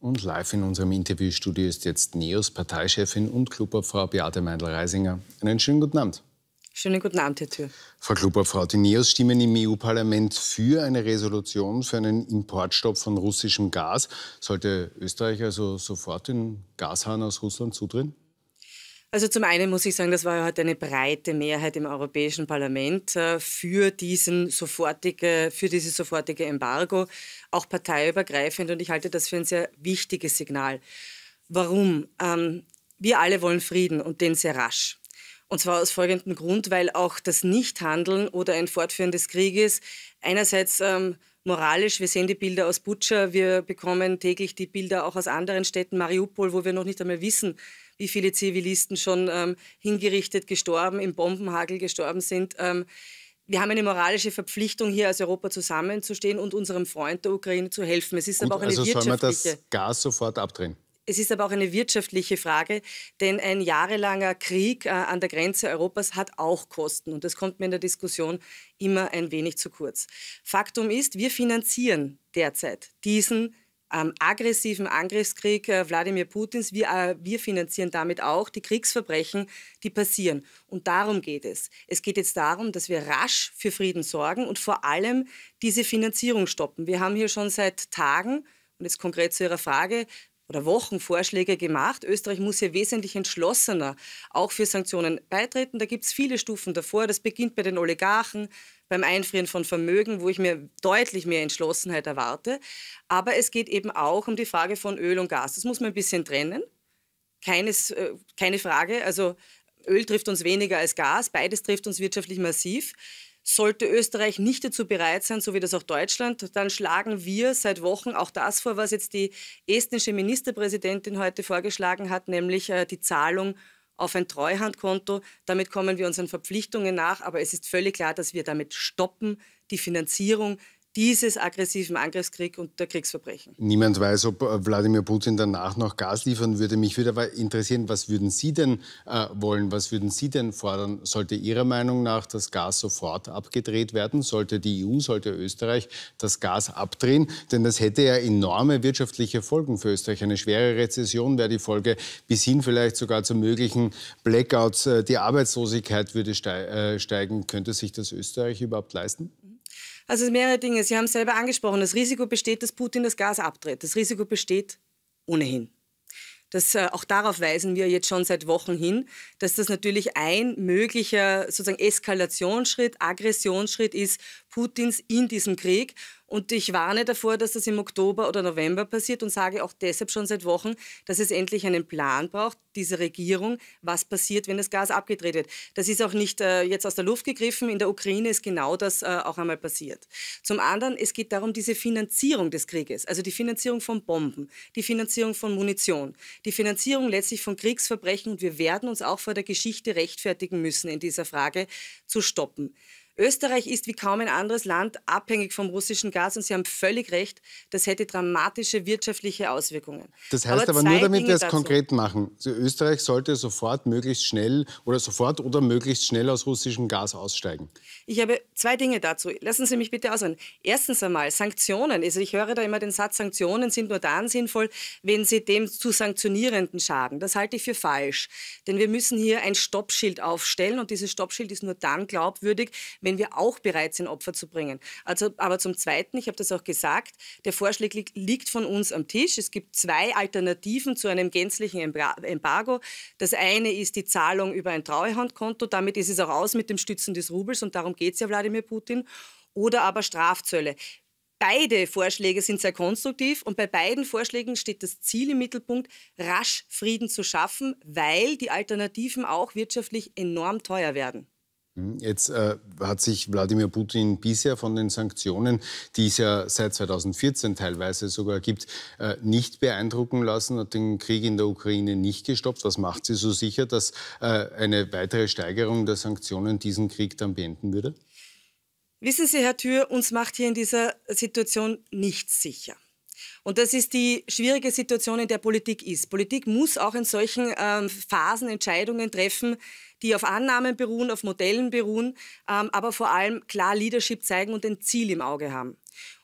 Und live in unserem Interviewstudio ist jetzt NEOS Parteichefin und Klubobfrau Beate Meindl-Reisinger. Einen schönen guten Abend. Schönen guten Abend, Herr Tür. Frau Klubobfrau, die NEOS stimmen im EU-Parlament für eine Resolution für einen Importstopp von russischem Gas. Sollte Österreich also sofort den Gashahn aus Russland zudrehen? Also zum einen muss ich sagen, das war ja heute eine breite Mehrheit im Europäischen Parlament äh, für, diesen sofortige, für dieses sofortige Embargo, auch parteiübergreifend. Und ich halte das für ein sehr wichtiges Signal. Warum? Ähm, wir alle wollen Frieden und den sehr rasch. Und zwar aus folgendem Grund, weil auch das Nichthandeln oder ein Fortführen des Krieges einerseits ähm, moralisch. Wir sehen die Bilder aus Butscha, wir bekommen täglich die Bilder auch aus anderen Städten, Mariupol, wo wir noch nicht einmal wissen, wie viele Zivilisten schon ähm, hingerichtet, gestorben, im Bombenhagel gestorben sind. Ähm, wir haben eine moralische Verpflichtung, hier als Europa zusammenzustehen und unserem Freund der Ukraine zu helfen. Es ist Gut, aber auch eine also wirtschaftliche... Also soll man das Gas sofort abdrehen? Es ist aber auch eine wirtschaftliche Frage, denn ein jahrelanger Krieg äh, an der Grenze Europas hat auch Kosten. Und das kommt mir in der Diskussion immer ein wenig zu kurz. Faktum ist, wir finanzieren derzeit diesen ähm, aggressiven Angriffskrieg äh, Wladimir Putins. Wir, äh, wir finanzieren damit auch die Kriegsverbrechen, die passieren. Und darum geht es. Es geht jetzt darum, dass wir rasch für Frieden sorgen und vor allem diese Finanzierung stoppen. Wir haben hier schon seit Tagen und jetzt konkret zu Ihrer Frage, oder Wochen Vorschläge gemacht. Österreich muss hier wesentlich entschlossener auch für Sanktionen beitreten. Da gibt es viele Stufen davor. Das beginnt bei den Oligarchen, beim Einfrieren von Vermögen, wo ich mir deutlich mehr Entschlossenheit erwarte. Aber es geht eben auch um die Frage von Öl und Gas. Das muss man ein bisschen trennen. Keines, äh, keine Frage. Also Öl trifft uns weniger als Gas. Beides trifft uns wirtschaftlich massiv. Sollte Österreich nicht dazu bereit sein, so wie das auch Deutschland, dann schlagen wir seit Wochen auch das vor, was jetzt die estnische Ministerpräsidentin heute vorgeschlagen hat, nämlich äh, die Zahlung auf ein Treuhandkonto. Damit kommen wir unseren Verpflichtungen nach. Aber es ist völlig klar, dass wir damit stoppen die Finanzierung dieses aggressiven Angriffskrieg und der Kriegsverbrechen. Niemand weiß, ob äh, Wladimir Putin danach noch Gas liefern würde. Mich würde aber interessieren, was würden Sie denn äh, wollen, was würden Sie denn fordern? Sollte Ihrer Meinung nach das Gas sofort abgedreht werden? Sollte die EU, sollte Österreich das Gas abdrehen? Denn das hätte ja enorme wirtschaftliche Folgen für Österreich. Eine schwere Rezession wäre die Folge, bis hin vielleicht sogar zu möglichen Blackouts. Äh, die Arbeitslosigkeit würde äh, steigen. Könnte sich das Österreich überhaupt leisten? Also mehrere Dinge. Sie haben es selber angesprochen. Das Risiko besteht, dass Putin das Gas abtritt. Das Risiko besteht ohnehin. Das, äh, auch darauf weisen wir jetzt schon seit Wochen hin, dass das natürlich ein möglicher sozusagen Eskalationsschritt, Aggressionsschritt ist Putins in diesem Krieg. Und ich warne davor, dass das im Oktober oder November passiert und sage auch deshalb schon seit Wochen, dass es endlich einen Plan braucht, diese Regierung, was passiert, wenn das Gas abgedreht wird. Das ist auch nicht äh, jetzt aus der Luft gegriffen. In der Ukraine ist genau das äh, auch einmal passiert. Zum anderen, es geht darum, diese Finanzierung des Krieges, also die Finanzierung von Bomben, die Finanzierung von Munition, die Finanzierung letztlich von Kriegsverbrechen. Und wir werden uns auch vor der Geschichte rechtfertigen müssen in dieser Frage, zu stoppen. Österreich ist wie kaum ein anderes Land abhängig vom russischen Gas und Sie haben völlig recht, das hätte dramatische wirtschaftliche Auswirkungen. Das heißt aber, aber nur, damit Dinge wir es dazu. konkret machen. Also Österreich sollte sofort möglichst schnell oder sofort oder möglichst schnell aus russischem Gas aussteigen. Ich habe zwei Dinge dazu. Lassen Sie mich bitte ausreden. Erstens einmal Sanktionen. Also ich höre da immer den Satz, Sanktionen sind nur dann sinnvoll, wenn sie dem zu Sanktionierenden schaden. Das halte ich für falsch. Denn wir müssen hier ein Stoppschild aufstellen und dieses Stoppschild ist nur dann glaubwürdig, wenn wenn wir auch bereit sind, Opfer zu bringen. Also, aber zum Zweiten, ich habe das auch gesagt, der Vorschlag li liegt von uns am Tisch. Es gibt zwei Alternativen zu einem gänzlichen Embargo. Das eine ist die Zahlung über ein Treuhandkonto. Damit ist es auch aus mit dem Stützen des Rubels und darum geht es ja Wladimir Putin. Oder aber Strafzölle. Beide Vorschläge sind sehr konstruktiv und bei beiden Vorschlägen steht das Ziel im Mittelpunkt, rasch Frieden zu schaffen, weil die Alternativen auch wirtschaftlich enorm teuer werden. Hm, jetzt äh, hat sich Wladimir Putin bisher von den Sanktionen, die es ja seit 2014 teilweise sogar gibt, äh, nicht beeindrucken lassen, hat den Krieg in der Ukraine nicht gestoppt. Was macht Sie so sicher, dass äh, eine weitere Steigerung der Sanktionen diesen Krieg dann beenden würde? Wissen Sie, Herr Thür, uns macht hier in dieser Situation nichts sicher. Und das ist die schwierige Situation, in der Politik ist. Politik muss auch in solchen ähm, Phasen Entscheidungen treffen, die auf Annahmen beruhen, auf Modellen beruhen, ähm, aber vor allem klar Leadership zeigen und ein Ziel im Auge haben.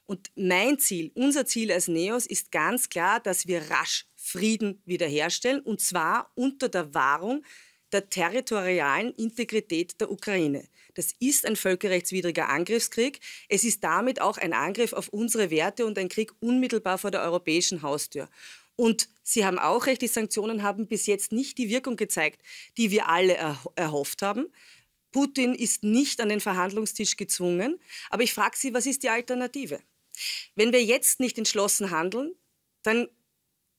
Und mein Ziel, unser Ziel als NEOS ist ganz klar, dass wir rasch Frieden wiederherstellen und zwar unter der Wahrung der territorialen Integrität der Ukraine. Das ist ein völkerrechtswidriger Angriffskrieg. Es ist damit auch ein Angriff auf unsere Werte und ein Krieg unmittelbar vor der europäischen Haustür. Und Sie haben auch recht, die Sanktionen haben bis jetzt nicht die Wirkung gezeigt, die wir alle erhofft haben. Putin ist nicht an den Verhandlungstisch gezwungen. Aber ich frage Sie, was ist die Alternative? Wenn wir jetzt nicht entschlossen handeln, dann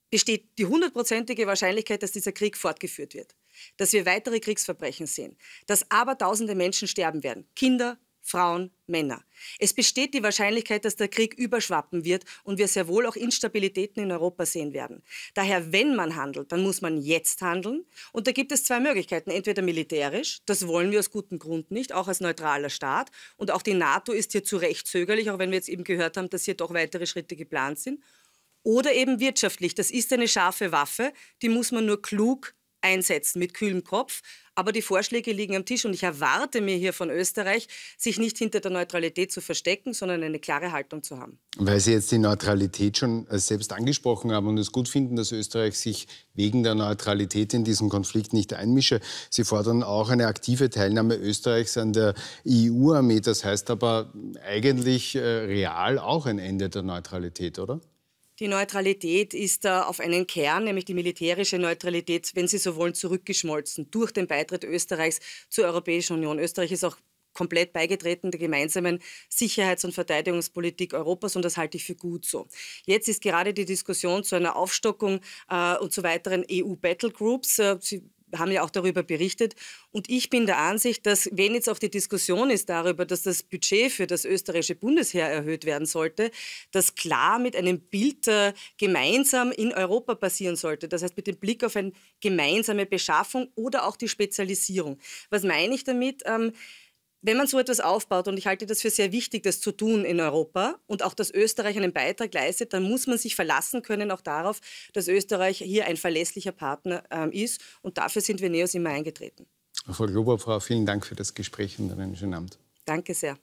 besteht die hundertprozentige Wahrscheinlichkeit, dass dieser Krieg fortgeführt wird dass wir weitere Kriegsverbrechen sehen, dass abertausende Menschen sterben werden, Kinder, Frauen, Männer. Es besteht die Wahrscheinlichkeit, dass der Krieg überschwappen wird und wir sehr wohl auch Instabilitäten in Europa sehen werden. Daher, wenn man handelt, dann muss man jetzt handeln. Und da gibt es zwei Möglichkeiten. Entweder militärisch, das wollen wir aus gutem Grund nicht, auch als neutraler Staat. Und auch die NATO ist hier zu Recht zögerlich, auch wenn wir jetzt eben gehört haben, dass hier doch weitere Schritte geplant sind. Oder eben wirtschaftlich. Das ist eine scharfe Waffe, die muss man nur klug einsetzen mit kühlem Kopf. Aber die Vorschläge liegen am Tisch und ich erwarte mir hier von Österreich, sich nicht hinter der Neutralität zu verstecken, sondern eine klare Haltung zu haben. Weil Sie jetzt die Neutralität schon äh, selbst angesprochen haben und es gut finden, dass Österreich sich wegen der Neutralität in diesen Konflikt nicht einmische. Sie fordern auch eine aktive Teilnahme Österreichs an der EU-Armee. Das heißt aber eigentlich äh, real auch ein Ende der Neutralität, oder? Die Neutralität ist auf einen Kern, nämlich die militärische Neutralität, wenn Sie so wollen, zurückgeschmolzen durch den Beitritt Österreichs zur Europäischen Union. Österreich ist auch komplett beigetreten der gemeinsamen Sicherheits- und Verteidigungspolitik Europas und das halte ich für gut so. Jetzt ist gerade die Diskussion zu einer Aufstockung äh, und zu weiteren EU-Battlegroups. Äh, haben ja auch darüber berichtet. Und ich bin der Ansicht, dass wenn jetzt auch die Diskussion ist darüber, dass das Budget für das österreichische Bundesheer erhöht werden sollte, das klar mit einem Bild äh, gemeinsam in Europa passieren sollte. Das heißt mit dem Blick auf eine gemeinsame Beschaffung oder auch die Spezialisierung. Was meine ich damit? Ähm, wenn man so etwas aufbaut, und ich halte das für sehr wichtig, das zu tun in Europa und auch, dass Österreich einen Beitrag leistet, dann muss man sich verlassen können auch darauf, dass Österreich hier ein verlässlicher Partner ähm, ist. Und dafür sind wir NEOS immer eingetreten. Frau Frau, vielen Dank für das Gespräch und einen schönen Abend. Danke sehr.